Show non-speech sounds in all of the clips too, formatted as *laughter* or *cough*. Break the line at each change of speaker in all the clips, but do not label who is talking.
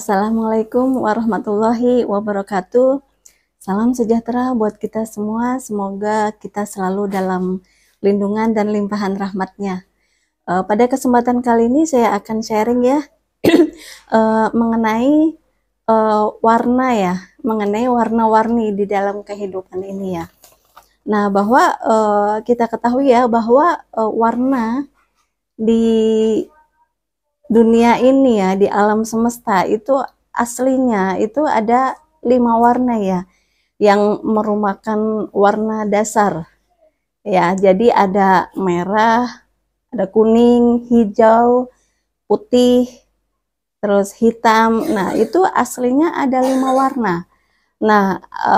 Assalamualaikum warahmatullahi wabarakatuh. Salam sejahtera buat kita semua. Semoga kita selalu dalam lindungan dan limpahan rahmatnya. Uh, pada kesempatan kali ini saya akan sharing ya uh, *clears throat* mengenai uh, warna ya, mengenai warna-warni di dalam kehidupan ini ya. Nah, bahwa uh, kita ketahui ya bahwa uh, warna di dunia ini ya di alam semesta itu aslinya itu ada lima warna ya yang merupakan warna dasar ya jadi ada merah ada kuning hijau putih terus hitam nah itu aslinya ada lima warna nah e,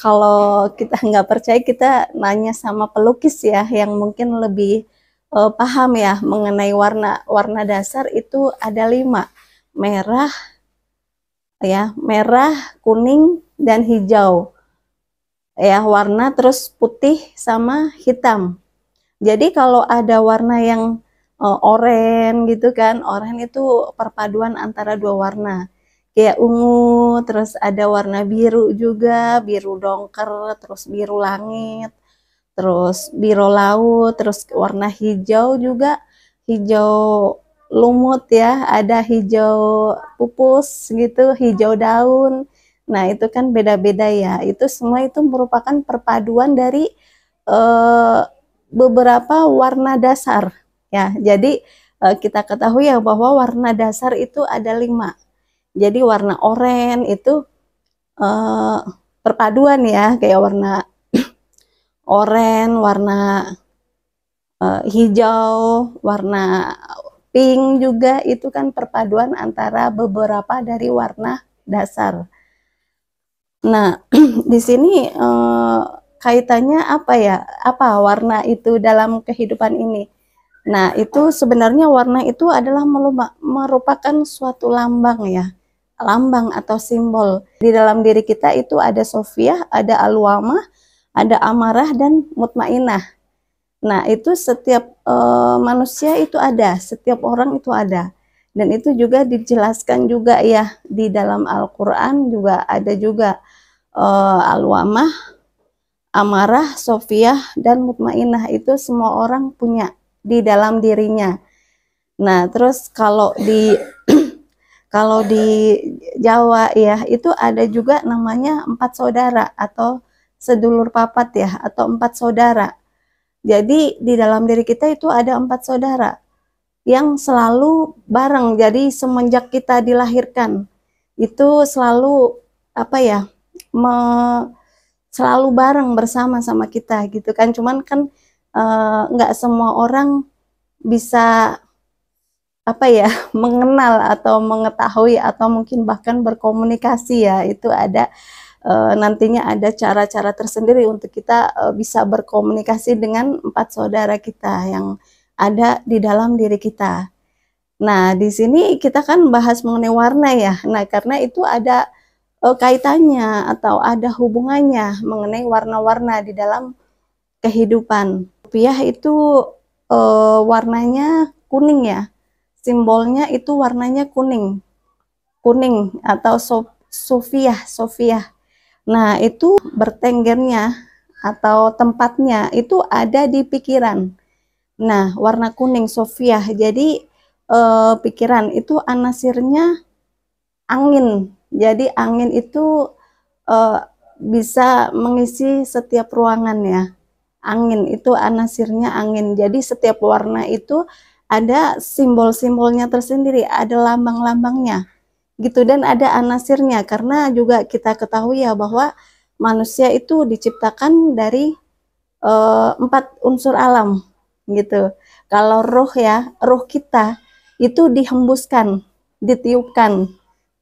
kalau kita *laughs* nggak percaya kita nanya sama pelukis ya yang mungkin lebih uh, paham ya mengenai warna warna dasar itu ada lima merah ya merah kuning dan hijau ya warna terus putih sama hitam jadi kalau ada warna yang uh, oranye gitu kan oranye itu perpaduan antara dua warna kayak ungu terus ada warna biru juga biru dongker terus biru langit terus biru laut, terus warna hijau juga, hijau lumut ya, ada hijau pupus gitu, hijau daun. Nah, itu kan beda-beda ya. Itu semua itu merupakan perpaduan dari e, beberapa warna dasar ya. Jadi e, kita ketahui ya bahwa warna dasar itu ada lima. Jadi warna oranye itu e, perpaduan ya, kayak warna oranye, warna uh, hijau, warna pink juga itu kan perpaduan antara beberapa dari warna dasar. Nah, *clears throat* di sini uh, kaitannya apa ya? Apa warna itu dalam kehidupan ini? Nah, itu sebenarnya warna itu adalah merupakan suatu lambang ya. Lambang atau simbol. Di dalam diri kita itu ada Sofia, ada Aluamah, ada amarah dan mutmainah. Nah, itu setiap uh, manusia itu ada, setiap orang itu ada. Dan itu juga dijelaskan juga ya di dalam Al-Qur'an juga ada juga uh, al-wamah, amarah, sofiah dan mutmainah itu semua orang punya di dalam dirinya. Nah, terus kalau di *clears throat* kalau di Jawa ya itu ada juga namanya empat saudara atau sedulur papat ya atau empat saudara. Jadi di dalam diri kita itu ada empat saudara yang selalu bareng. Jadi semenjak kita dilahirkan itu selalu apa ya me, selalu bareng bersama sama kita gitu kan. Cuman kan eh, nggak e, semua orang bisa apa ya *laughs* mengenal atau mengetahui atau mungkin bahkan berkomunikasi ya itu ada uh, nantinya ada cara-cara tersendiri untuk kita uh, bisa berkomunikasi dengan empat saudara kita yang ada di dalam diri kita. Nah, di sini kita kan bahas mengenai warna ya. Nah, karena itu ada uh, kaitannya atau ada hubungannya mengenai warna-warna di dalam kehidupan. Rupiah itu uh, warnanya kuning ya. Simbolnya itu warnanya kuning. Kuning atau so Sofiah, Sofiah. Nah, itu bertenggernya atau tempatnya itu ada di pikiran. Nah, warna kuning Sofia. Jadi eh, pikiran itu anasirnya angin. Jadi angin itu eh, bisa mengisi setiap ruangan ya. Angin itu anasirnya angin. Jadi setiap warna itu ada simbol-simbolnya tersendiri, ada lambang-lambangnya gitu dan ada anasirnya karena juga kita ketahui ya bahwa manusia itu diciptakan dari e, empat unsur alam gitu kalau roh ya roh kita itu dihembuskan ditiupkan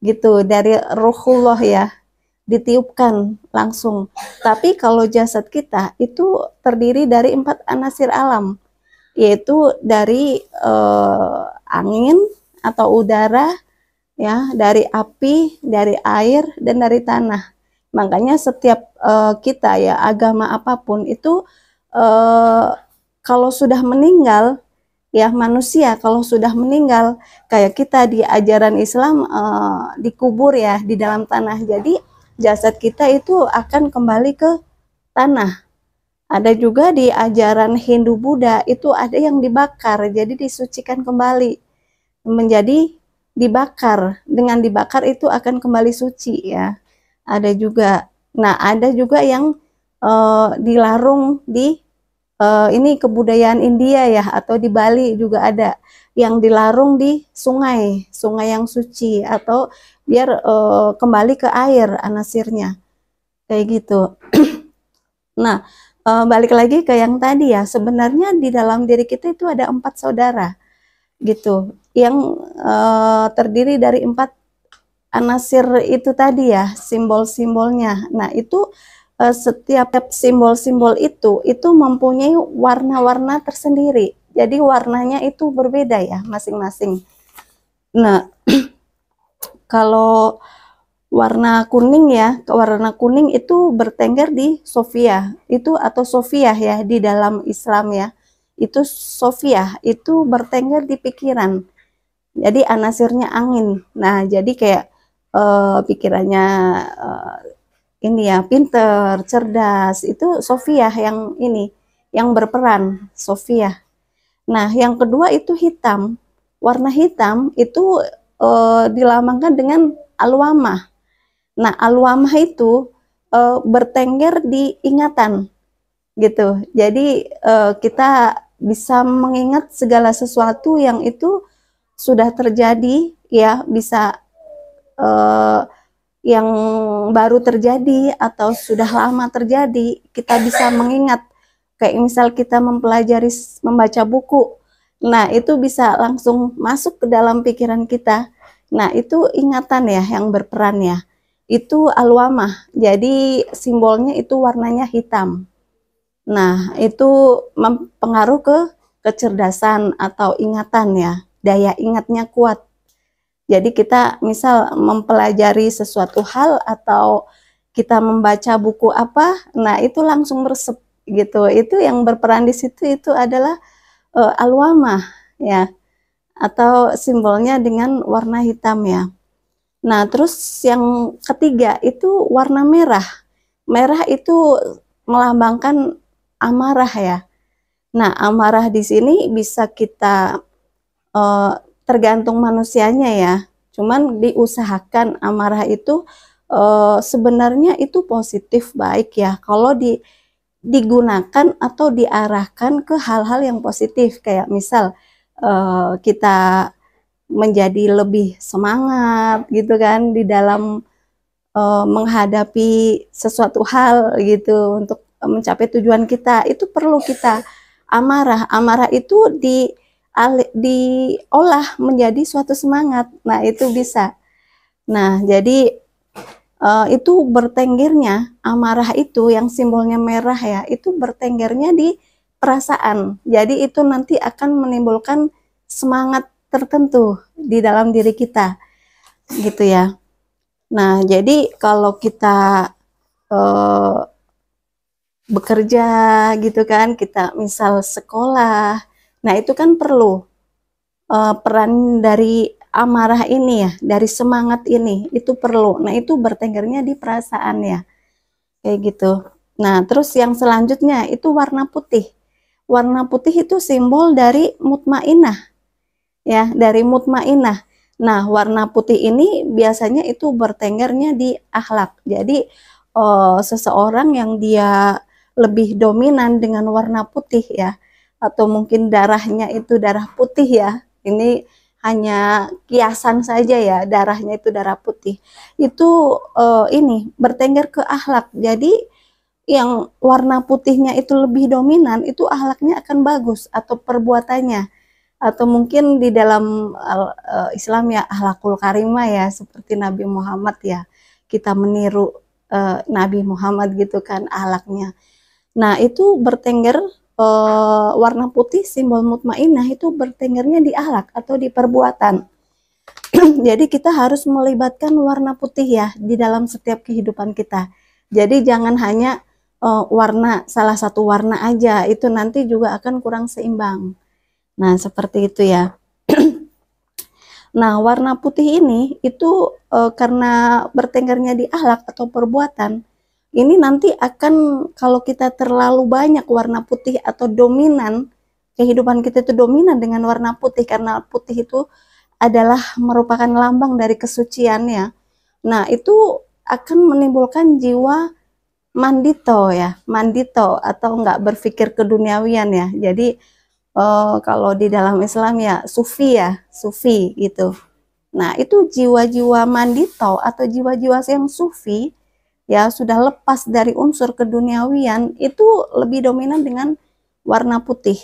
gitu dari rohullah ya ditiupkan langsung tapi kalau jasad kita itu terdiri dari empat anasir alam yaitu dari e, angin atau udara ya dari api, dari air dan dari tanah. Makanya setiap uh, kita ya agama apapun itu uh, kalau sudah meninggal ya manusia kalau sudah meninggal kayak kita di ajaran Islam uh, dikubur ya di dalam tanah. Jadi jasad kita itu akan kembali ke tanah. Ada juga di ajaran Hindu Buddha itu ada yang dibakar jadi disucikan kembali menjadi dibakar. Dengan dibakar itu akan kembali suci ya. Ada juga nah ada juga yang uh, dilarung di uh, ini kebudayaan India ya atau di Bali juga ada yang dilarung di sungai, sungai yang suci atau biar uh, kembali ke air anasirnya. Kayak gitu. *clears throat* nah, uh, balik lagi ke yang tadi ya. Sebenarnya di dalam diri kita itu ada empat saudara gitu yang uh, terdiri dari empat anasir itu tadi ya simbol-simbolnya nah itu uh, setiap simbol-simbol itu itu mempunyai warna-warna tersendiri jadi warnanya itu berbeda ya masing-masing nah *clears throat* kalau warna kuning ya warna kuning itu bertengger di Sofia itu atau Sofia ya di dalam Islam ya itu Sofia itu bertengger di pikiran jadi anasirnya angin nah jadi kayak uh, pikirannya uh, ini ya pinter cerdas itu Sofia yang ini yang berperan Sofia nah yang kedua itu hitam warna hitam itu uh, eh, dilambangkan dengan alwama nah alwama itu uh, bertengger di ingatan gitu. Jadi uh, kita bisa mengingat segala sesuatu yang itu sudah terjadi ya bisa uh, yang baru terjadi atau sudah lama terjadi kita bisa mengingat kayak misal kita mempelajari membaca buku nah itu bisa langsung masuk ke dalam pikiran kita nah itu ingatan ya yang berperan ya itu alwamah jadi simbolnya itu warnanya hitam Nah, itu mempengaruh ke kecerdasan atau ingatan ya, daya ingatnya kuat. Jadi kita misal mempelajari sesuatu hal atau kita membaca buku apa, nah itu langsung meresep gitu. Itu yang berperan di situ itu adalah uh, eh, alwamah ya atau simbolnya dengan warna hitam ya. Nah, terus yang ketiga itu warna merah. Merah itu melambangkan amarah ya. Nah, amarah di sini bisa kita uh, tergantung manusianya ya. Cuman diusahakan amarah itu uh, sebenarnya itu positif baik ya. Kalau di digunakan atau diarahkan ke hal-hal yang positif kayak misal uh, kita menjadi lebih semangat gitu kan di dalam uh, menghadapi sesuatu hal gitu untuk Eh, mencapai tujuan kita itu perlu kita amarah amarah itu di diolah menjadi suatu semangat nah itu bisa nah jadi uh, itu bertenggernya amarah itu yang simbolnya merah ya itu bertenggernya di perasaan jadi itu nanti akan menimbulkan semangat tertentu di dalam diri kita gitu ya nah jadi kalau kita uh, bekerja gitu kan, kita misal sekolah. Nah, itu kan perlu uh, peran dari amarah ini ya, dari semangat ini, itu perlu. Nah, itu bertenggernya di perasaan ya. Kayak gitu. Nah, terus yang selanjutnya itu warna putih. Warna putih itu simbol dari mutmainah. Ya, dari mutmainah. Nah, warna putih ini biasanya itu bertenggernya di akhlak. Jadi, uh, seseorang yang dia lebih dominan dengan warna putih ya atau mungkin darahnya itu darah putih ya ini hanya kiasan saja ya darahnya itu darah putih itu eh, ini bertengger ke akhlak jadi yang warna putihnya itu lebih dominan itu akhlaknya akan bagus atau perbuatannya atau mungkin di dalam eh, Islam ya ahlakul karimah ya seperti Nabi Muhammad ya kita meniru eh, Nabi Muhammad gitu kan ahlaknya. Nah, itu bertengger e, warna putih simbol mutmainah itu bertenggernya di ahlak atau di perbuatan. *clears throat* Jadi kita harus melibatkan warna putih ya di dalam setiap kehidupan kita. Jadi jangan hanya e, warna salah satu warna aja, itu nanti juga akan kurang seimbang. Nah, seperti itu ya. *clears throat* nah, warna putih ini itu e, karena bertenggernya di ahlak atau perbuatan ini nanti akan kalau kita terlalu banyak warna putih atau dominan kehidupan kita itu dominan dengan warna putih karena putih itu adalah merupakan lambang dari kesucian ya. Nah, itu akan menimbulkan jiwa mandito ya, mandito atau enggak berpikir keduniawian ya. Jadi oh, kalau di dalam Islam ya sufi ya, sufi gitu. Nah, itu jiwa-jiwa mandito atau jiwa-jiwa yang sufi ya sudah lepas dari unsur keduniawian itu lebih dominan dengan warna putih.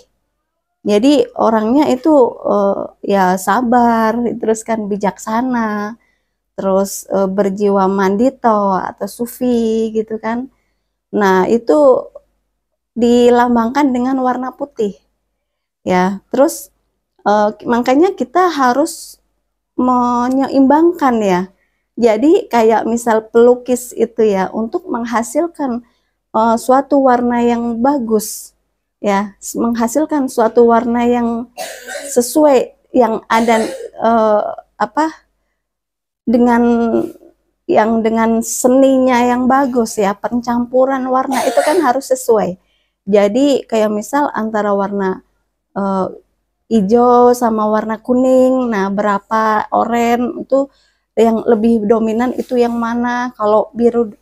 Jadi orangnya itu uh, ya sabar, terus kan bijaksana, terus uh, berjiwa mandito atau sufi gitu kan. Nah, itu dilambangkan dengan warna putih. Ya, terus uh, makanya kita harus menyeimbangkan ya jadi kayak misal pelukis itu ya untuk menghasilkan uh, suatu warna yang bagus ya, menghasilkan suatu warna yang sesuai yang ada uh, apa dengan yang dengan seninya yang bagus ya, pencampuran warna itu kan harus sesuai. Jadi kayak misal antara warna uh, hijau sama warna kuning, nah berapa oranye itu yang lebih dominan itu yang mana kalau biru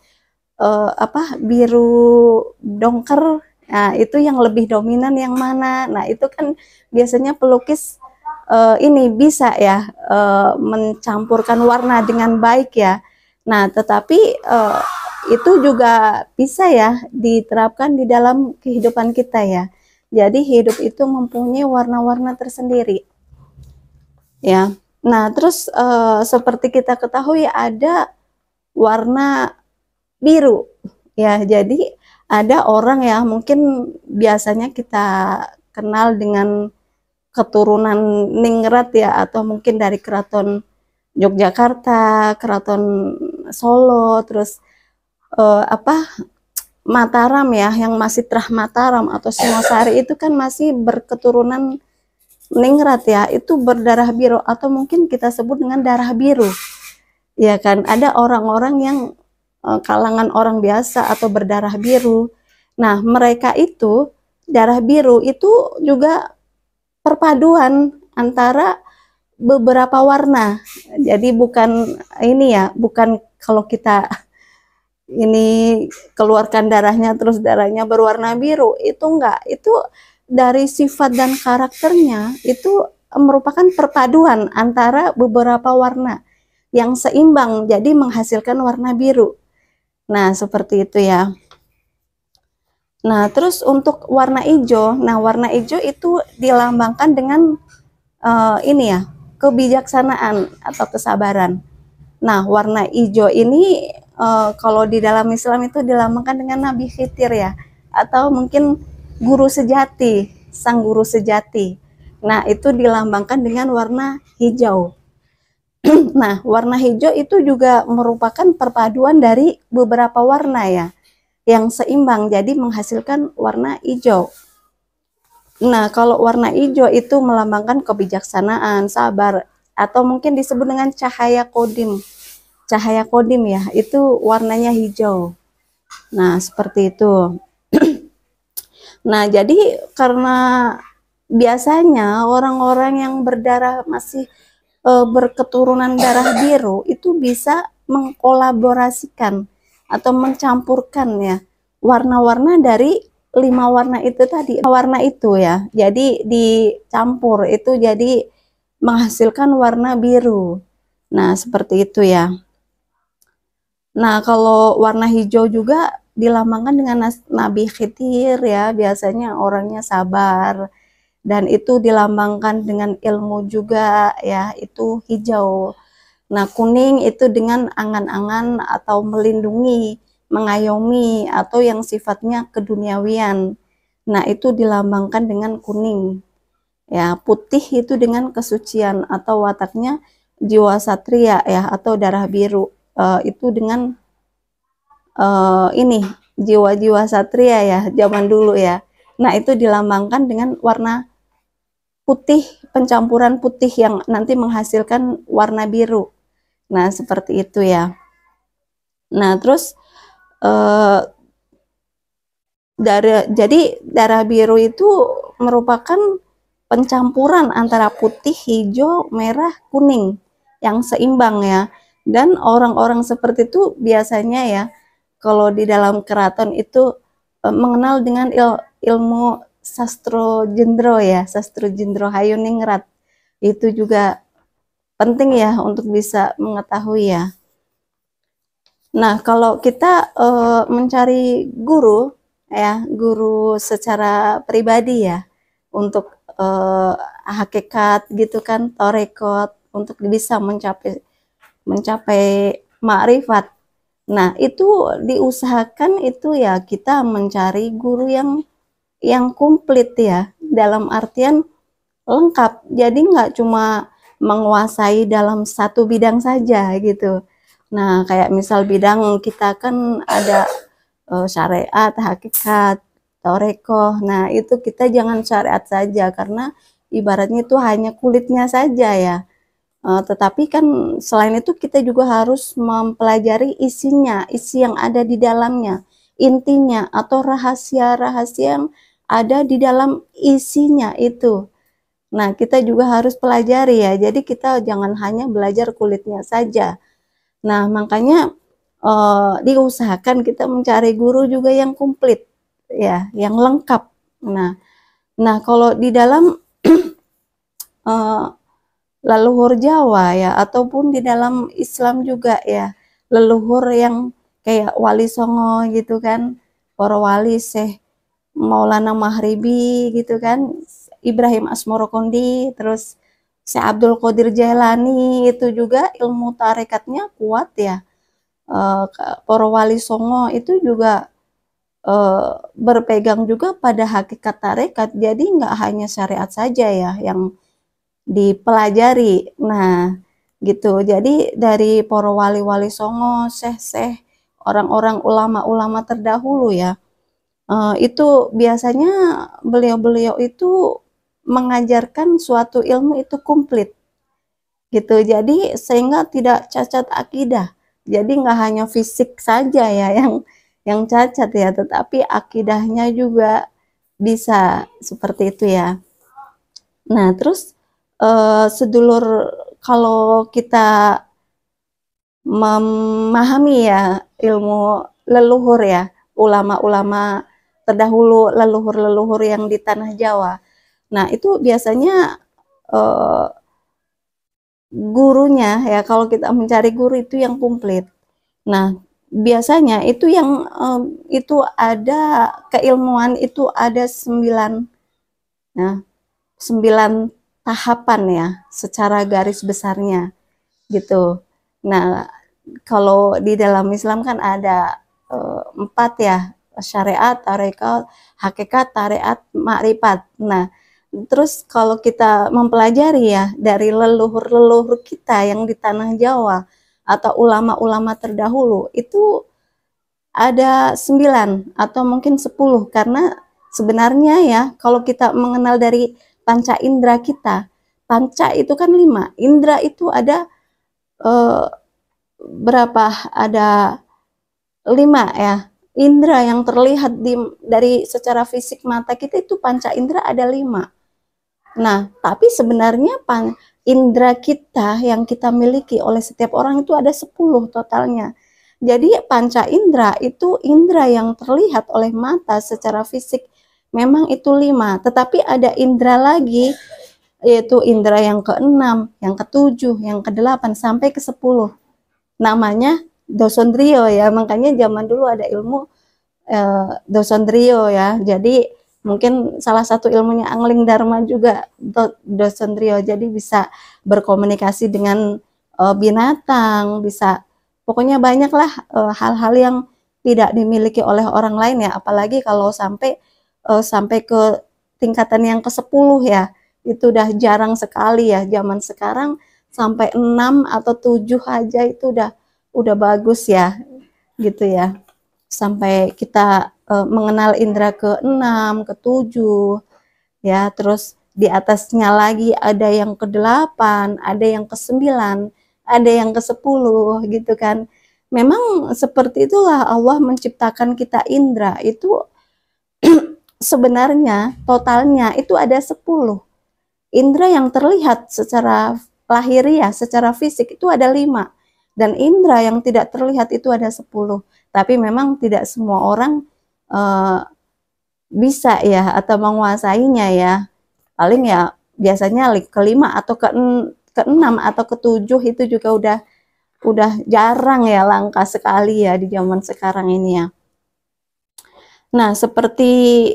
uh, apa biru dongker nah itu yang lebih dominan yang mana nah itu kan biasanya pelukis uh, ini bisa ya uh, mencampurkan warna dengan baik ya nah tetapi uh, itu juga bisa ya diterapkan di dalam kehidupan kita ya jadi hidup itu mempunyai warna-warna tersendiri ya Nah, terus uh, seperti kita ketahui ada warna biru. Ya, jadi ada orang ya mungkin biasanya kita kenal dengan keturunan ningrat ya atau mungkin dari keraton Yogyakarta, keraton Solo, terus uh, apa Mataram ya yang masih Trah Mataram atau Singosari itu kan masih berketurunan ningrat ya itu berdarah biru atau mungkin kita sebut dengan darah biru ya kan ada orang-orang yang e, kalangan orang biasa atau berdarah biru nah mereka itu darah biru itu juga perpaduan antara beberapa warna jadi bukan ini ya bukan kalau kita ini keluarkan darahnya terus darahnya berwarna biru itu enggak itu dari sifat dan karakternya itu merupakan perpaduan antara beberapa warna yang seimbang jadi menghasilkan warna biru. Nah, seperti itu ya. Nah, terus untuk warna hijau, nah warna hijau itu dilambangkan dengan uh, ini ya, kebijaksanaan atau kesabaran. Nah, warna hijau ini uh, kalau di dalam Islam itu dilambangkan dengan Nabi Khitir ya atau mungkin guru sejati, sang guru sejati. Nah, itu dilambangkan dengan warna hijau. *clears throat* nah, warna hijau itu juga merupakan perpaduan dari beberapa warna ya, yang seimbang, jadi menghasilkan warna hijau. Nah, kalau warna hijau itu melambangkan kebijaksanaan, sabar, atau mungkin disebut dengan cahaya kodim. Cahaya kodim ya, itu warnanya hijau. Nah, seperti itu. Nah, jadi karena biasanya orang-orang yang berdarah masih e, berketurunan darah biru itu bisa mengkolaborasikan atau mencampurkan ya warna-warna dari lima warna itu tadi warna itu ya jadi dicampur itu jadi menghasilkan warna biru nah seperti itu ya nah kalau warna hijau juga dilambangkan dengan Nabi Khidir ya, biasanya orangnya sabar dan itu dilambangkan dengan ilmu juga ya, itu hijau. Nah, kuning itu dengan angan-angan atau melindungi, mengayomi atau yang sifatnya keduniawian. Nah, itu dilambangkan dengan kuning. Ya, putih itu dengan kesucian atau wataknya jiwa satria ya atau darah biru. E, itu dengan uh, ini jiwa-jiwa satria ya zaman dulu ya. Nah itu dilambangkan dengan warna putih pencampuran putih yang nanti menghasilkan warna biru. Nah seperti itu ya. Nah terus uh, dari jadi darah biru itu merupakan pencampuran antara putih, hijau, merah, kuning yang seimbang ya. Dan orang-orang seperti itu biasanya ya kalau di dalam keraton itu uh, mengenal dengan il ilmu sastro jendro ya, sastro jendro Hayuningrat Itu juga penting ya untuk bisa mengetahui ya. Nah, kalau kita uh, mencari guru ya, guru secara pribadi ya untuk uh, hakikat gitu kan, torekot untuk bisa mencapai mencapai makrifat Nah, itu diusahakan itu ya kita mencari guru yang yang komplit ya, dalam artian lengkap. Jadi nggak cuma menguasai dalam satu bidang saja gitu. Nah, kayak misal bidang kita kan ada uh, syariat, hakikat, torekoh. Nah, itu kita jangan syariat saja karena ibaratnya itu hanya kulitnya saja ya. Uh, tetapi kan selain itu kita juga harus mempelajari isinya, isi yang ada di dalamnya, intinya atau rahasia-rahasia yang ada di dalam isinya itu. Nah, kita juga harus pelajari ya. Jadi kita jangan hanya belajar kulitnya saja. Nah, makanya uh, diusahakan kita mencari guru juga yang komplit ya, yang lengkap. Nah, nah kalau di dalam uh, *clears throat* leluhur Jawa ya ataupun di dalam Islam juga ya leluhur yang kayak Wali Songo gitu kan para wali seh Maulana Mahribi gitu kan Ibrahim Asmorokondi terus Syekh Abdul Qadir Jailani itu juga ilmu tarekatnya kuat ya eh, porowali para wali Songo itu juga eh, berpegang juga pada hakikat tarekat jadi nggak hanya syariat saja ya yang dipelajari. Nah, gitu. Jadi dari poro wali-wali Songo, seh-seh, orang-orang ulama-ulama terdahulu ya, eh, itu biasanya beliau-beliau itu mengajarkan suatu ilmu itu komplit, gitu. Jadi sehingga tidak cacat akidah. Jadi nggak hanya fisik saja ya yang yang cacat ya, tetapi akidahnya juga bisa seperti itu ya. Nah, terus uh, sedulur kalau kita memahami ya ilmu leluhur ya ulama-ulama terdahulu leluhur-leluhur yang di tanah Jawa. Nah itu biasanya uh, gurunya ya kalau kita mencari guru itu yang komplit. Nah biasanya itu yang um, itu ada keilmuan itu ada sembilan, nah sembilan tahapan ya secara garis besarnya gitu. Nah, kalau di dalam Islam kan ada uh, empat ya syariat, tarekat, hakikat, tarekat, makrifat. Nah, terus kalau kita mempelajari ya dari leluhur-leluhur kita yang di tanah Jawa atau ulama-ulama terdahulu itu ada sembilan atau mungkin sepuluh karena sebenarnya ya kalau kita mengenal dari panca indera kita. Panca itu kan lima, indera itu ada eh, berapa? Ada lima ya. Indera yang terlihat di, dari secara fisik mata kita itu panca indera ada lima. Nah, tapi sebenarnya pan, indera kita yang kita miliki oleh setiap orang itu ada sepuluh totalnya. Jadi panca indera itu indera yang terlihat oleh mata secara fisik memang itu lima, tetapi ada indera lagi yaitu indera yang keenam, yang ketujuh, yang kedelapan sampai ke sepuluh. Namanya dosondrio ya, makanya zaman dulu ada ilmu eh, dosondrio ya. Jadi mungkin salah satu ilmunya angling dharma juga do, dosondrio. Jadi bisa berkomunikasi dengan eh, binatang, bisa pokoknya banyaklah eh, hal-hal eh, yang tidak dimiliki oleh orang lain ya, apalagi kalau sampai uh, sampai ke tingkatan yang ke-10 ya. Itu udah jarang sekali ya zaman sekarang sampai 6 atau 7 aja itu udah udah bagus ya. Gitu ya. Sampai kita uh, mengenal indra ke-6, ke-7 ya, terus di atasnya lagi ada yang ke-8, ada yang ke-9, ada yang ke-10 gitu kan. Memang seperti itulah Allah menciptakan kita indra itu sebenarnya totalnya itu ada 10. Indra yang terlihat secara lahiriah, secara fisik itu ada lima Dan indra yang tidak terlihat itu ada 10. Tapi memang tidak semua orang uh, bisa ya atau menguasainya ya. Paling ya biasanya kelima atau ke keenam atau ketujuh itu juga udah udah jarang ya langka sekali ya di zaman sekarang ini ya. Nah, seperti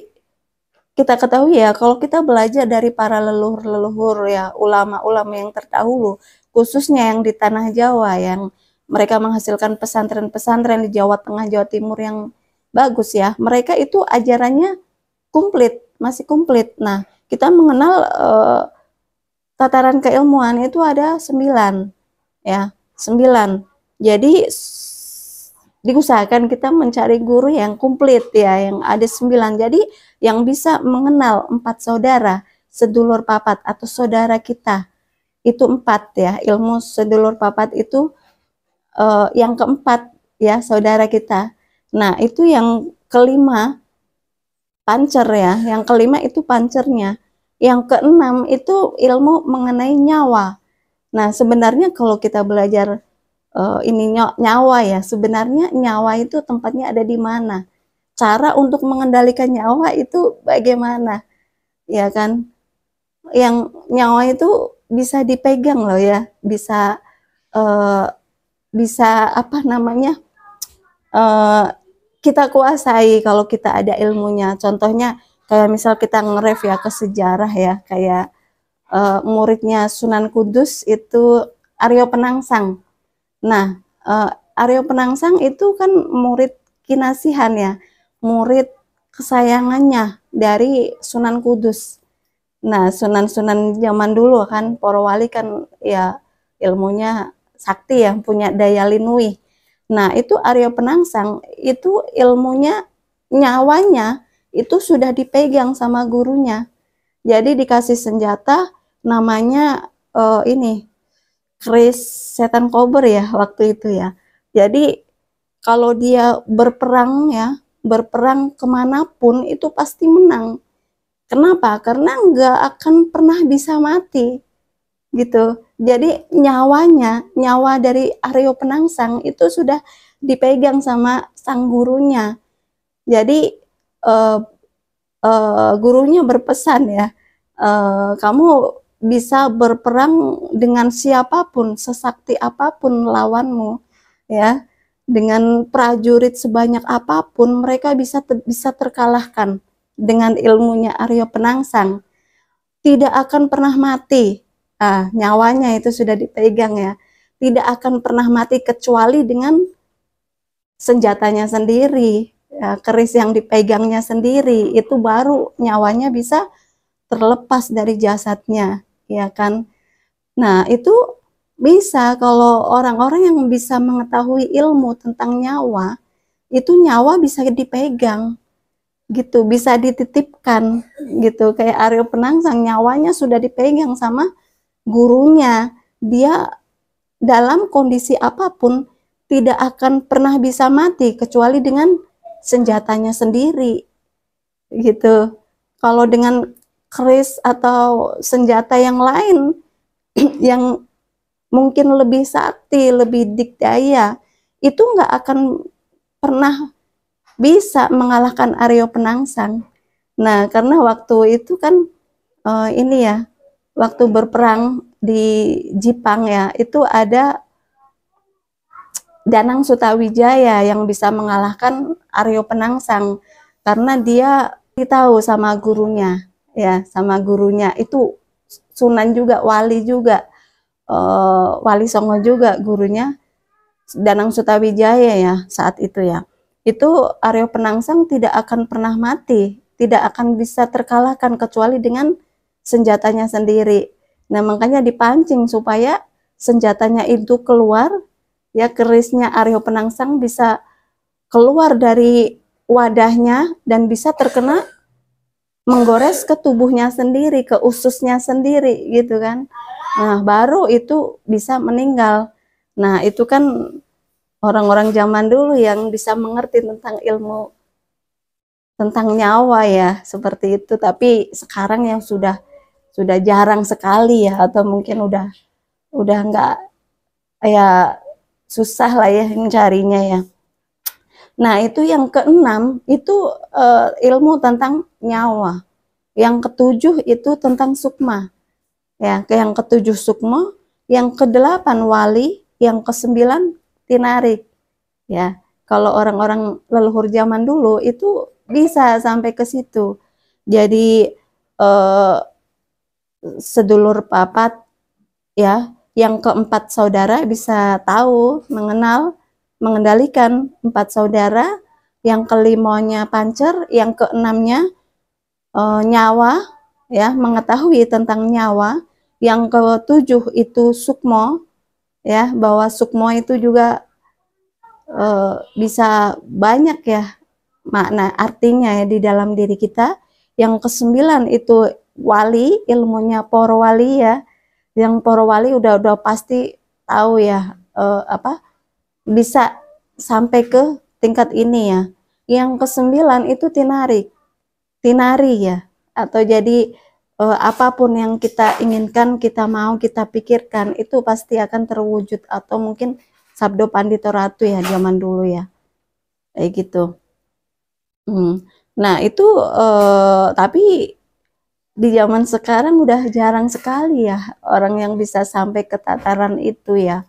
kita ketahui ya kalau kita belajar dari para leluhur-leluhur ya ulama-ulama yang terdahulu khususnya yang di tanah Jawa yang mereka menghasilkan pesantren-pesantren di Jawa Tengah, Jawa Timur yang bagus ya. Mereka itu ajarannya komplit, masih komplit. Nah, kita mengenal uh, tataran keilmuan itu ada sembilan ya, sembilan. Jadi diusahakan kita mencari guru yang komplit ya, yang ada sembilan. Jadi yang bisa mengenal empat saudara sedulur papat atau saudara kita itu empat ya ilmu sedulur papat itu uh, yang keempat ya saudara kita nah itu yang kelima pancer ya yang kelima itu pancernya yang keenam itu ilmu mengenai nyawa nah sebenarnya kalau kita belajar uh, ini nyawa ya sebenarnya nyawa itu tempatnya ada di mana cara untuk mengendalikan nyawa itu bagaimana ya kan yang nyawa itu bisa dipegang loh ya bisa uh, bisa apa namanya uh, kita kuasai kalau kita ada ilmunya contohnya kayak misal kita ngeref ya ke sejarah ya kayak uh, muridnya Sunan Kudus itu Aryo Penangsang nah uh, Aryo Penangsang itu kan murid kinasihan ya murid kesayangannya dari Sunan Kudus. Nah, sunan-sunan zaman dulu kan, para wali kan ya ilmunya sakti ya, punya daya linui. Nah, itu Arya Penangsang, itu ilmunya, nyawanya itu sudah dipegang sama gurunya. Jadi dikasih senjata namanya uh, ini, Chris setan kober ya waktu itu ya. Jadi kalau dia berperang ya, berperang kemanapun itu pasti menang. Kenapa? Karena nggak akan pernah bisa mati gitu. Jadi nyawanya, nyawa dari Aryo Penangsang itu sudah dipegang sama sang gurunya. Jadi uh, uh, gurunya berpesan ya, uh, kamu bisa berperang dengan siapapun, sesakti apapun lawanmu, ya dengan prajurit sebanyak apapun mereka bisa ter, bisa terkalahkan dengan ilmunya Aryo Penangsang tidak akan pernah mati ah, nyawanya itu sudah dipegang ya tidak akan pernah mati kecuali dengan senjatanya sendiri ya, keris yang dipegangnya sendiri itu baru nyawanya bisa terlepas dari jasadnya ya kan nah itu bisa kalau orang-orang yang bisa mengetahui ilmu tentang nyawa, itu nyawa bisa dipegang gitu, bisa dititipkan gitu. Kayak Ariel Penangsang nyawanya sudah dipegang sama gurunya. Dia dalam kondisi apapun tidak akan pernah bisa mati kecuali dengan senjatanya sendiri gitu. Kalau dengan keris atau senjata yang lain *clears throat* yang mungkin lebih sakti, lebih dikdaya, itu nggak akan pernah bisa mengalahkan Aryo Penangsang. Nah, karena waktu itu kan uh, ini ya, waktu berperang di Jepang ya, itu ada Danang Sutawijaya yang bisa mengalahkan Aryo Penangsang karena dia ditahu sama gurunya ya sama gurunya itu Sunan juga wali juga uh, Wali Songo juga gurunya Danang Sutawijaya ya saat itu ya. Itu Aryo Penangsang tidak akan pernah mati, tidak akan bisa terkalahkan kecuali dengan senjatanya sendiri. Nah, makanya dipancing supaya senjatanya itu keluar ya kerisnya Aryo Penangsang bisa keluar dari wadahnya dan bisa terkena menggores ke tubuhnya sendiri, ke ususnya sendiri gitu kan. Nah, baru itu bisa meninggal. Nah, itu kan orang-orang zaman dulu yang bisa mengerti tentang ilmu tentang nyawa ya, seperti itu. Tapi sekarang yang sudah sudah jarang sekali ya atau mungkin udah udah nggak ya susah lah ya mencarinya ya. Nah itu yang keenam itu uh, ilmu tentang nyawa. Yang ketujuh itu tentang sukma ya yang ketujuh sukmo yang kedelapan wali yang kesembilan tinarik ya kalau orang-orang leluhur zaman dulu itu bisa sampai ke situ jadi eh, sedulur papat ya yang keempat saudara bisa tahu mengenal mengendalikan empat saudara yang kelimanya pancer yang keenamnya eh, nyawa ya mengetahui tentang nyawa yang ketujuh itu sukmo, ya bahwa sukmo itu juga e, bisa banyak ya makna artinya ya di dalam diri kita. Yang kesembilan itu wali, ilmunya poro wali ya. Yang poro wali udah udah pasti tahu ya e, apa bisa sampai ke tingkat ini ya. Yang kesembilan itu tinari, tinari ya atau jadi uh, apapun yang kita inginkan, kita mau, kita pikirkan, itu pasti akan terwujud atau mungkin Sabdo Pandito Ratu ya zaman dulu ya. Kayak gitu. Hmm. Nah, itu uh, tapi di zaman sekarang udah jarang sekali ya orang yang bisa sampai ke tataran itu ya.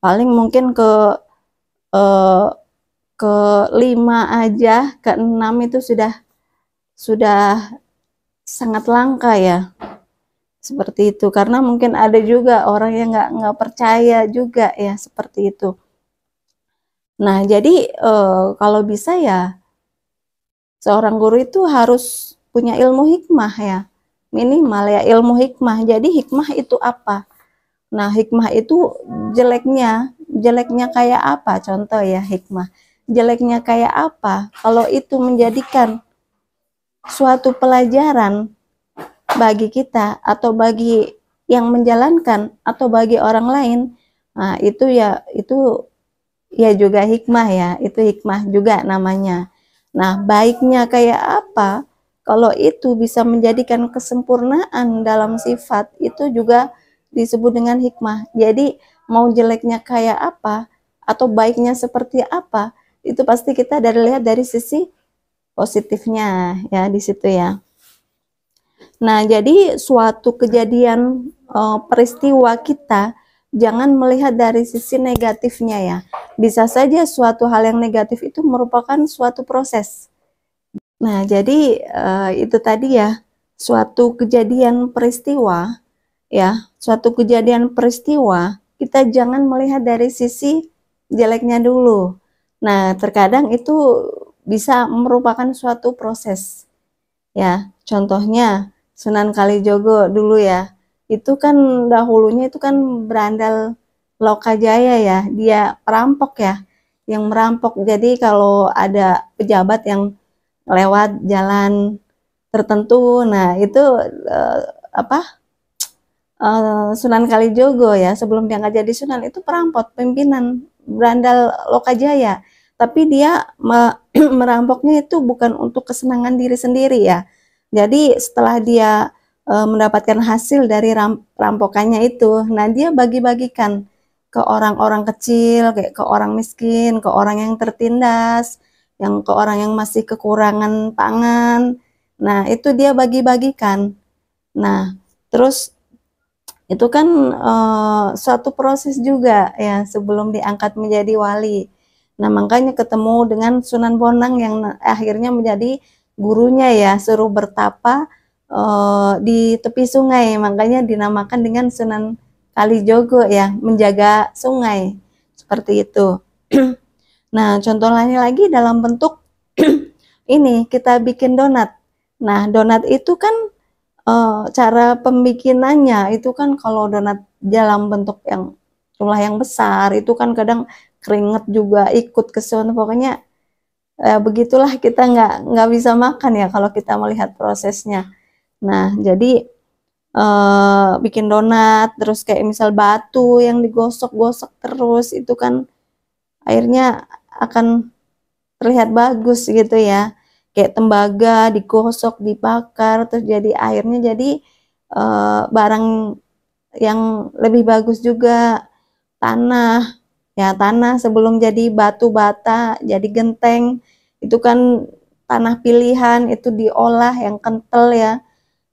Paling mungkin ke uh, ke lima aja, ke enam itu sudah sudah sangat langka ya seperti itu karena mungkin ada juga orang yang nggak nggak percaya juga ya seperti itu nah jadi e, kalau bisa ya seorang guru itu harus punya ilmu hikmah ya minimal ya ilmu hikmah jadi hikmah itu apa nah hikmah itu jeleknya jeleknya kayak apa contoh ya hikmah jeleknya kayak apa kalau itu menjadikan suatu pelajaran bagi kita atau bagi yang menjalankan atau bagi orang lain nah, itu ya itu ya juga hikmah ya itu hikmah juga namanya nah baiknya kayak apa kalau itu bisa menjadikan kesempurnaan dalam sifat itu juga disebut dengan hikmah jadi mau jeleknya kayak apa atau baiknya seperti apa itu pasti kita dari lihat dari sisi positifnya ya di situ ya. Nah, jadi suatu kejadian uh, peristiwa kita jangan melihat dari sisi negatifnya ya. Bisa saja suatu hal yang negatif itu merupakan suatu proses. Nah, jadi uh, itu tadi ya, suatu kejadian peristiwa ya, suatu kejadian peristiwa kita jangan melihat dari sisi jeleknya dulu. Nah, terkadang itu bisa merupakan suatu proses. Ya, contohnya Sunan Kalijogo dulu ya, itu kan dahulunya itu kan berandal Lokajaya ya, dia perampok ya, yang merampok. Jadi kalau ada pejabat yang lewat jalan tertentu, nah itu uh, apa? Uh, Sunan Kalijogo ya, sebelum dia jadi Sunan itu perampok, pimpinan berandal Lokajaya. Tapi dia *clears throat* merampoknya itu bukan untuk kesenangan diri sendiri ya. Jadi setelah dia e, mendapatkan hasil dari ram, rampokannya itu, nah dia bagi-bagikan ke orang-orang kecil, kayak ke orang miskin, ke orang yang tertindas, yang ke orang yang masih kekurangan pangan. Nah, itu dia bagi-bagikan. Nah, terus itu kan e, suatu proses juga ya sebelum diangkat menjadi wali. Nah, makanya ketemu dengan Sunan Bonang yang eh, akhirnya menjadi gurunya ya, suruh bertapa uh, di tepi sungai. Makanya dinamakan dengan Sunan Kalijogo ya, menjaga sungai. Seperti itu. *clears throat* nah, contoh lainnya lagi dalam bentuk *clears throat* ini kita bikin donat. Nah, donat itu kan uh, cara pembikinannya itu kan kalau donat dalam bentuk yang jumlah yang besar itu kan kadang keringet juga ikut ke sana pokoknya eh, begitulah kita nggak nggak bisa makan ya kalau kita melihat prosesnya nah jadi eh, bikin donat terus kayak misal batu yang digosok-gosok terus itu kan airnya akan terlihat bagus gitu ya kayak tembaga digosok dibakar terus jadi airnya jadi eh, barang yang lebih bagus juga tanah ya tanah sebelum jadi batu bata jadi genteng itu kan tanah pilihan itu diolah yang kental ya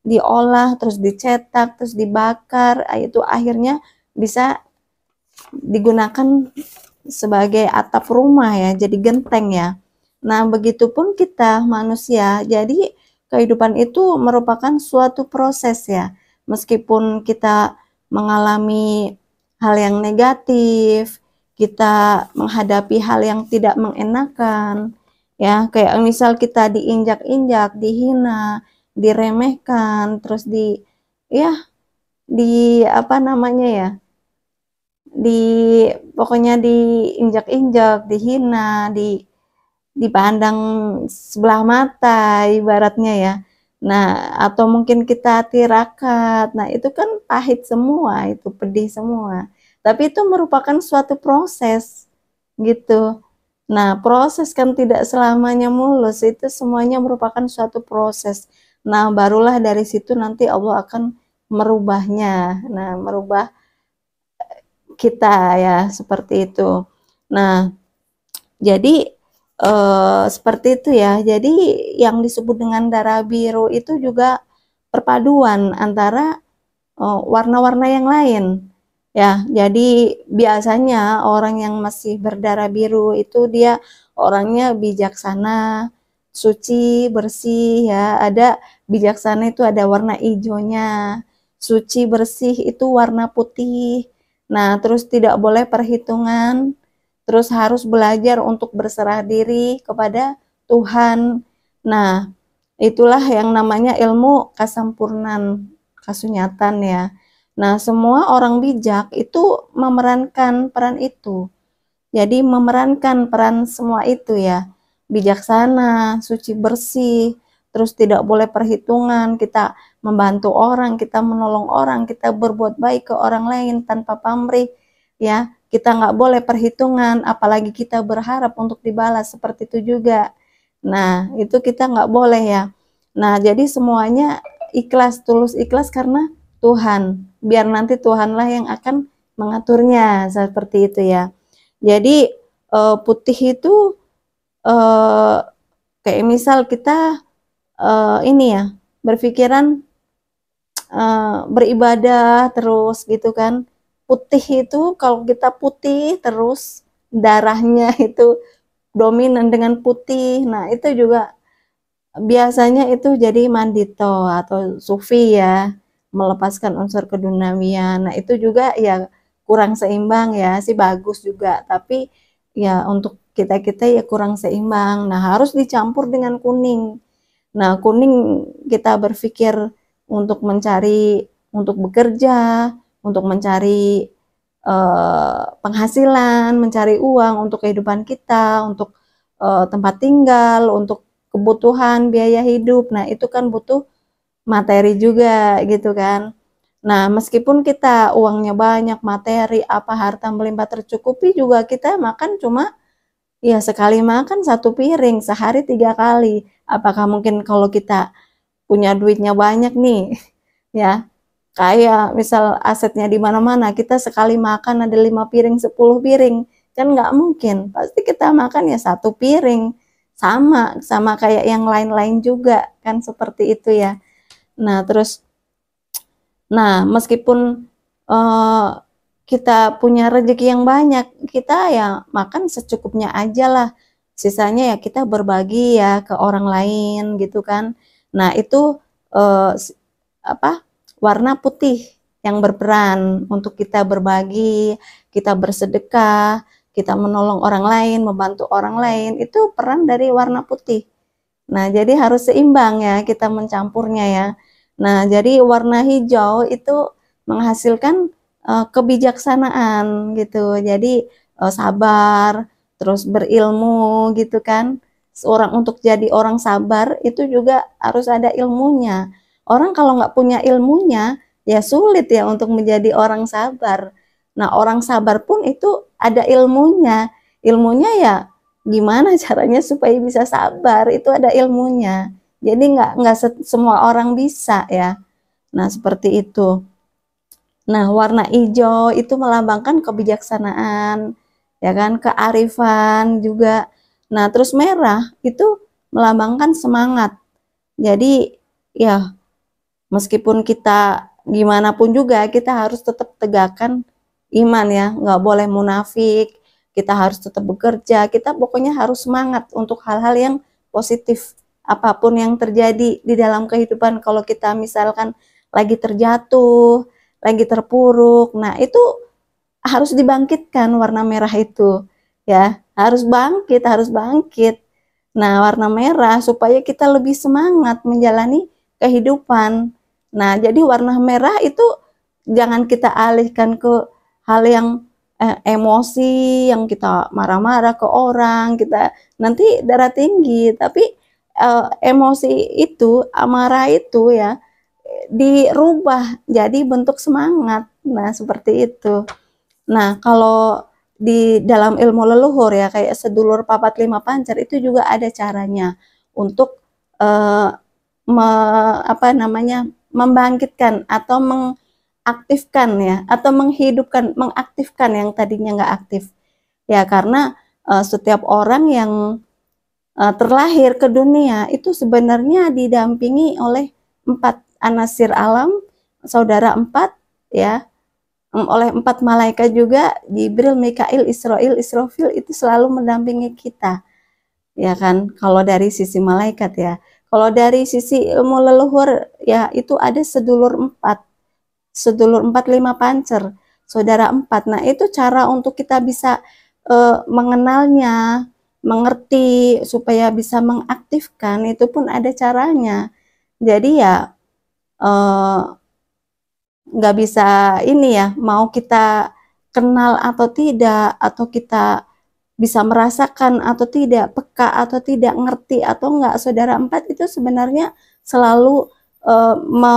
diolah terus dicetak terus dibakar ah, itu akhirnya bisa digunakan sebagai atap rumah ya jadi genteng ya nah begitupun kita manusia jadi kehidupan itu merupakan suatu proses ya meskipun kita mengalami hal yang negatif kita menghadapi hal yang tidak mengenakan, ya kayak misal kita diinjak-injak, dihina, diremehkan, terus di ya di apa namanya ya di pokoknya diinjak-injak, dihina, di dipandang sebelah mata ibaratnya ya. Nah, atau mungkin kita tirakat. Nah, itu kan pahit semua, itu pedih semua tapi itu merupakan suatu proses gitu. Nah, proses kan tidak selamanya mulus, itu semuanya merupakan suatu proses. Nah, barulah dari situ nanti Allah akan merubahnya. Nah, merubah eh, kita ya seperti itu. Nah, jadi e, seperti itu ya. Jadi yang disebut dengan darah biru itu juga perpaduan antara eh, warna-warna e, yang lain. Ya, jadi biasanya orang yang masih berdarah biru itu dia orangnya bijaksana, suci, bersih ya. Ada bijaksana itu ada warna hijaunya. Suci bersih itu warna putih. Nah, terus tidak boleh perhitungan, terus harus belajar untuk berserah diri kepada Tuhan. Nah, itulah yang namanya ilmu kesempurnaan, kasunyatan ya. Nah, semua orang bijak itu memerankan peran itu. Jadi memerankan peran semua itu ya. Bijaksana, suci bersih, terus tidak boleh perhitungan, kita membantu orang, kita menolong orang, kita berbuat baik ke orang lain tanpa pamrih ya. Kita nggak boleh perhitungan, apalagi kita berharap untuk dibalas seperti itu juga. Nah, itu kita nggak boleh ya. Nah, jadi semuanya ikhlas, tulus ikhlas karena Tuhan. Biar nanti Tuhanlah yang akan mengaturnya seperti itu ya. Jadi uh, putih itu uh, kayak misal kita uh, ini ya berpikiran uh, beribadah terus gitu kan putih itu kalau kita putih terus darahnya *laughs* itu dominan dengan putih nah itu juga biasanya itu jadi mandito atau sufi ya melepaskan unsur keduniawian. Nah, itu juga ya kurang seimbang ya, sih bagus juga, tapi ya untuk kita-kita ya kurang seimbang. Nah, harus dicampur dengan kuning. Nah, kuning kita berpikir untuk mencari untuk bekerja, untuk mencari eh, penghasilan, mencari uang untuk kehidupan kita, untuk eh, tempat tinggal, untuk kebutuhan biaya hidup. Nah, itu kan butuh materi juga gitu kan. Nah, meskipun kita uangnya banyak, materi apa harta melimpah tercukupi juga kita makan cuma ya sekali makan satu piring sehari tiga kali. Apakah mungkin kalau kita punya duitnya banyak nih, *laughs* ya kayak misal asetnya di mana-mana kita sekali makan ada lima piring sepuluh piring kan nggak mungkin pasti kita makan ya satu piring sama sama kayak yang lain-lain juga kan seperti itu ya Nah, terus nah, meskipun uh, kita punya rezeki yang banyak, kita ya makan secukupnya aja lah. Sisanya ya kita berbagi ya ke orang lain gitu kan. Nah, itu uh, apa? warna putih yang berperan untuk kita berbagi, kita bersedekah, kita menolong orang lain, membantu orang lain, itu peran dari warna putih. Nah, jadi harus seimbang ya kita mencampurnya ya. Nah, jadi warna hijau itu menghasilkan uh, kebijaksanaan gitu. Jadi uh, sabar, terus berilmu gitu kan. Seorang untuk jadi orang sabar itu juga harus ada ilmunya. Orang kalau nggak punya ilmunya ya sulit ya untuk menjadi orang sabar. Nah, orang sabar pun itu ada ilmunya. Ilmunya ya gimana caranya supaya bisa sabar itu ada ilmunya jadi nggak nggak semua orang bisa ya nah seperti itu nah warna hijau itu melambangkan kebijaksanaan ya kan kearifan juga nah terus merah itu melambangkan semangat jadi ya meskipun kita gimana pun juga kita harus tetap tegakkan iman ya nggak boleh munafik kita harus tetap bekerja, kita pokoknya harus semangat untuk hal-hal yang positif apapun yang terjadi di dalam kehidupan kalau kita misalkan lagi terjatuh, lagi terpuruk. Nah, itu harus dibangkitkan warna merah itu ya. Harus bangkit, harus bangkit. Nah, warna merah supaya kita lebih semangat menjalani kehidupan. Nah, jadi warna merah itu jangan kita alihkan ke hal yang eh, emosi yang kita marah-marah ke orang kita nanti darah tinggi tapi eh, emosi itu amarah itu ya dirubah jadi bentuk semangat nah seperti itu nah kalau di dalam ilmu leluhur ya kayak sedulur papat lima pancer itu juga ada caranya untuk eh, me, apa namanya membangkitkan atau meng, aktifkan ya atau menghidupkan mengaktifkan yang tadinya nggak aktif ya karena uh, setiap orang yang uh, terlahir ke dunia itu sebenarnya didampingi oleh empat anasir alam saudara empat ya oleh empat malaikat juga Jibril, Mikail, Israel, Israfil itu selalu mendampingi kita ya kan kalau dari sisi malaikat ya kalau dari sisi ilmu leluhur ya itu ada sedulur empat sedulur empat lima pancer, saudara empat. Nah, itu cara untuk kita bisa uh, mengenalnya, mengerti supaya bisa mengaktifkan itu pun ada caranya. Jadi ya eh, nggak uh, bisa ini ya, mau kita kenal atau tidak atau kita bisa merasakan atau tidak, peka atau tidak, ngerti atau enggak, saudara empat itu sebenarnya selalu uh, me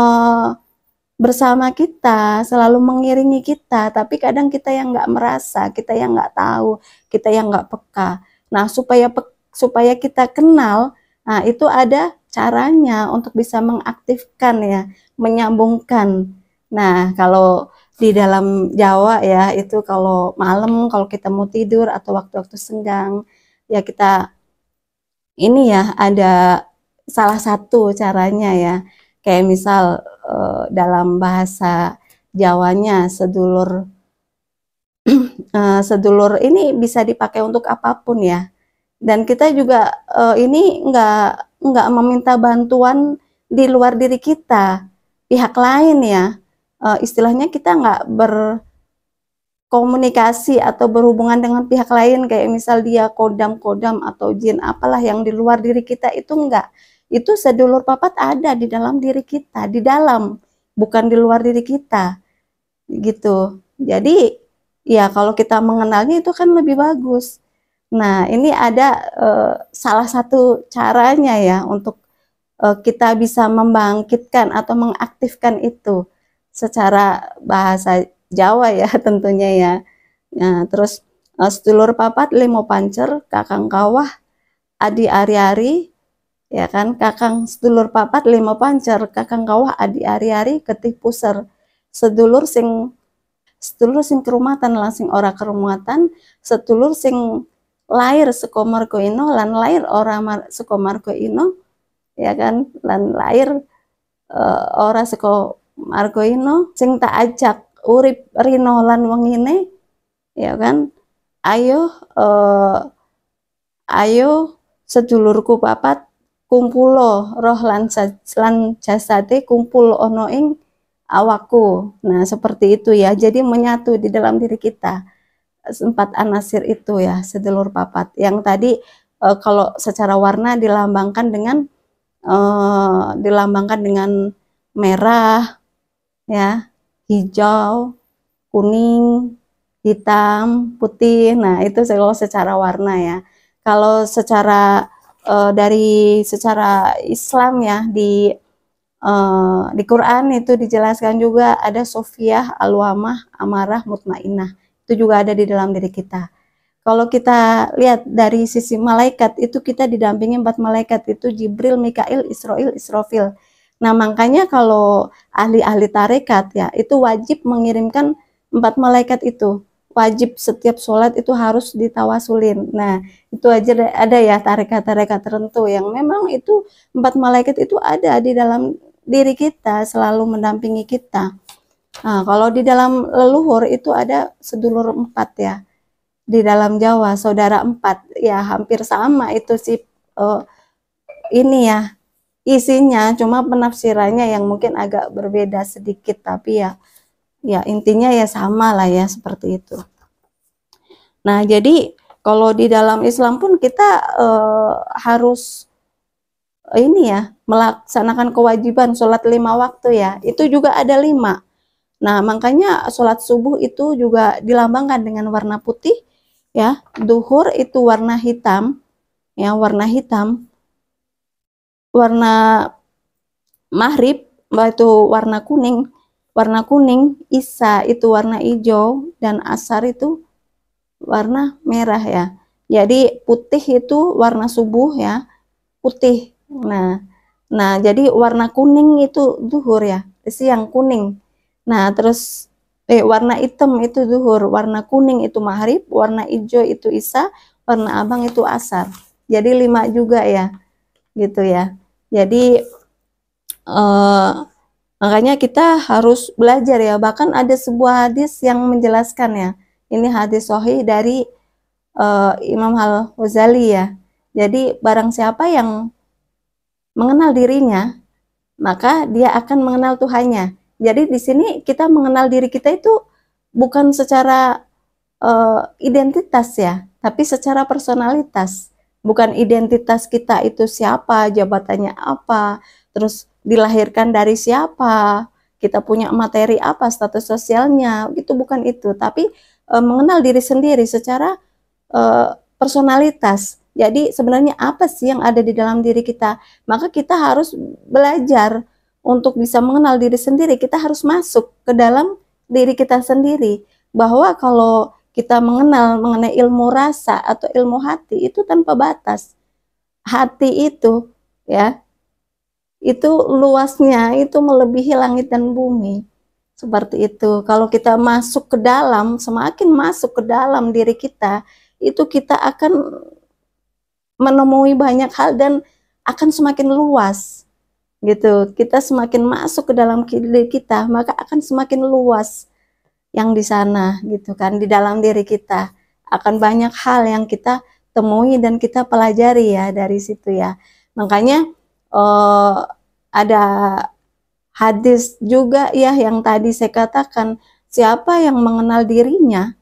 bersama kita, selalu mengiringi kita, tapi kadang kita yang nggak merasa, kita yang nggak tahu, kita yang nggak peka. Nah, supaya pe supaya kita kenal, nah itu ada caranya untuk bisa mengaktifkan ya, menyambungkan. Nah, kalau di dalam Jawa ya itu kalau malam kalau kita mau tidur atau waktu-waktu senggang ya kita ini ya ada salah satu caranya ya. Kayak misal Eh, dalam bahasa Jawanya sedulur *clears throat* eh, sedulur ini bisa dipakai untuk apapun ya. Dan kita juga eh, ini nggak nggak meminta bantuan di luar diri kita pihak lain ya. istilahnya kita nggak berkomunikasi atau berhubungan dengan pihak lain kayak misal dia kodam-kodam atau jin apalah yang di luar diri kita itu enggak itu sedulur papat ada di dalam diri kita, di dalam, bukan di luar diri kita. Gitu. Jadi ya kalau kita mengenalnya itu kan lebih bagus. Nah, ini ada uh, salah satu caranya ya untuk uh, kita bisa membangkitkan atau mengaktifkan itu secara bahasa Jawa ya *laughs* tentunya ya. Nah, terus eh, sedulur papat limo pancer, kakang kawah, adi ari-ari, ya kan kakang sedulur papat lima pancer kakang kawah adi ari-ari ketih puser sedulur sing sedulur sing kerumatan lan sing ora kerumatan sedulur sing lair seko ino lan lair ora mar, seko ino ya kan lan lair uh, ora seko margo ino sing tak ajak urip rino lan wong ini ya kan ayo uh, ayo sedulurku papat kumpulo roh lan, lan jasate kumpul ono ing awakku. Nah, seperti itu ya. Jadi menyatu di dalam diri kita. Sempat anasir itu ya, sedulur papat. Yang tadi e, kalau secara warna dilambangkan dengan e, dilambangkan dengan merah ya, hijau, kuning, hitam, putih. Nah, itu kalau secara warna ya. Kalau secara uh, dari secara Islam ya di uh, di Quran itu dijelaskan juga ada sofiah, alwamah, amarah, mutmainah. Itu juga ada di dalam diri kita. Kalau kita lihat dari sisi malaikat itu kita didampingi empat malaikat itu Jibril, Mikail, Israel, Israfil. Nah makanya kalau ahli-ahli tarekat ya itu wajib mengirimkan empat malaikat itu wajib setiap sholat itu harus ditawasulin. Nah, itu aja ada ya tarekat-tarekat tertentu yang memang itu empat malaikat itu ada di dalam diri kita, selalu mendampingi kita. Nah, kalau di dalam leluhur itu ada sedulur empat ya. Di dalam Jawa, saudara empat. Ya, hampir sama itu sih eh, uh, ini ya, isinya. Cuma penafsirannya yang mungkin agak berbeda sedikit, tapi ya ya intinya ya sama lah ya seperti itu nah jadi kalau di dalam Islam pun kita eh, harus eh, ini ya melaksanakan kewajiban sholat lima waktu ya itu juga ada lima nah makanya sholat subuh itu juga dilambangkan dengan warna putih ya duhur itu warna hitam ya warna hitam warna mahrib itu warna kuning warna kuning, Isa itu warna hijau, dan Asar itu warna merah ya. Jadi putih itu warna subuh ya, putih. Nah, nah jadi warna kuning itu duhur ya, siang kuning. Nah, terus eh warna hitam itu duhur, warna kuning itu maghrib, warna hijau itu isa, warna abang itu asar. Jadi lima juga ya, gitu ya. Jadi eh, Makanya kita harus belajar ya. Bahkan ada sebuah hadis yang menjelaskan ya. Ini hadis sohi dari uh, Imam Al Ghazali ya. Jadi barang siapa yang mengenal dirinya, maka dia akan mengenal Tuhannya. Jadi di sini kita mengenal diri kita itu bukan secara uh, identitas ya, tapi secara personalitas. Bukan identitas kita itu siapa, jabatannya apa, terus dilahirkan dari siapa, kita punya materi apa, status sosialnya, itu bukan itu, tapi e, mengenal diri sendiri secara e, personalitas. Jadi sebenarnya apa sih yang ada di dalam diri kita? Maka kita harus belajar untuk bisa mengenal diri sendiri. Kita harus masuk ke dalam diri kita sendiri bahwa kalau kita mengenal mengenai ilmu rasa atau ilmu hati itu tanpa batas. Hati itu ya itu luasnya itu melebihi langit dan bumi seperti itu kalau kita masuk ke dalam semakin masuk ke dalam diri kita itu kita akan menemui banyak hal dan akan semakin luas gitu kita semakin masuk ke dalam diri kita maka akan semakin luas yang di sana gitu kan di dalam diri kita akan banyak hal yang kita temui dan kita pelajari ya dari situ ya makanya uh, ada hadis juga ya yang tadi saya katakan siapa yang mengenal dirinya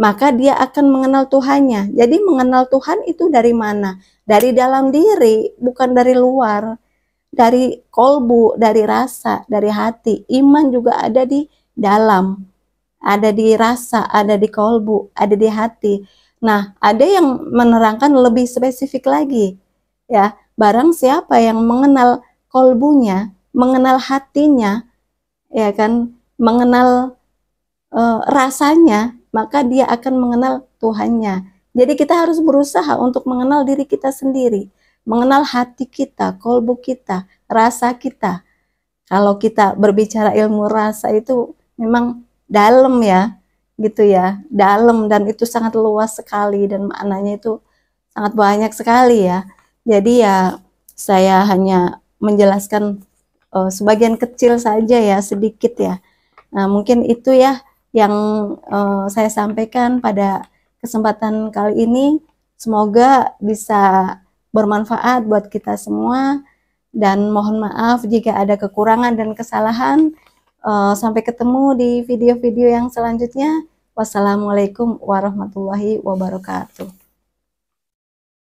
maka dia akan mengenal Tuhannya. Jadi mengenal Tuhan itu dari mana? Dari dalam diri, bukan dari luar. Dari kolbu, dari rasa, dari hati. Iman juga ada di dalam. Ada di rasa, ada di kolbu, ada di hati. Nah, ada yang menerangkan lebih spesifik lagi. Ya, barang siapa yang mengenal kolbunya, mengenal hatinya, ya kan, mengenal e, rasanya, maka dia akan mengenal Tuhannya. Jadi kita harus berusaha untuk mengenal diri kita sendiri, mengenal hati kita, kolbu kita, rasa kita. Kalau kita berbicara ilmu rasa itu memang dalam ya, gitu ya, dalam dan itu sangat luas sekali dan maknanya itu sangat banyak sekali ya. Jadi ya saya hanya menjelaskan uh, sebagian kecil saja ya, sedikit ya. Nah, mungkin itu ya yang uh, saya sampaikan pada kesempatan kali ini. Semoga bisa bermanfaat buat kita semua dan mohon maaf jika ada kekurangan dan kesalahan. Uh, sampai ketemu di video-video yang selanjutnya. Wassalamualaikum warahmatullahi wabarakatuh.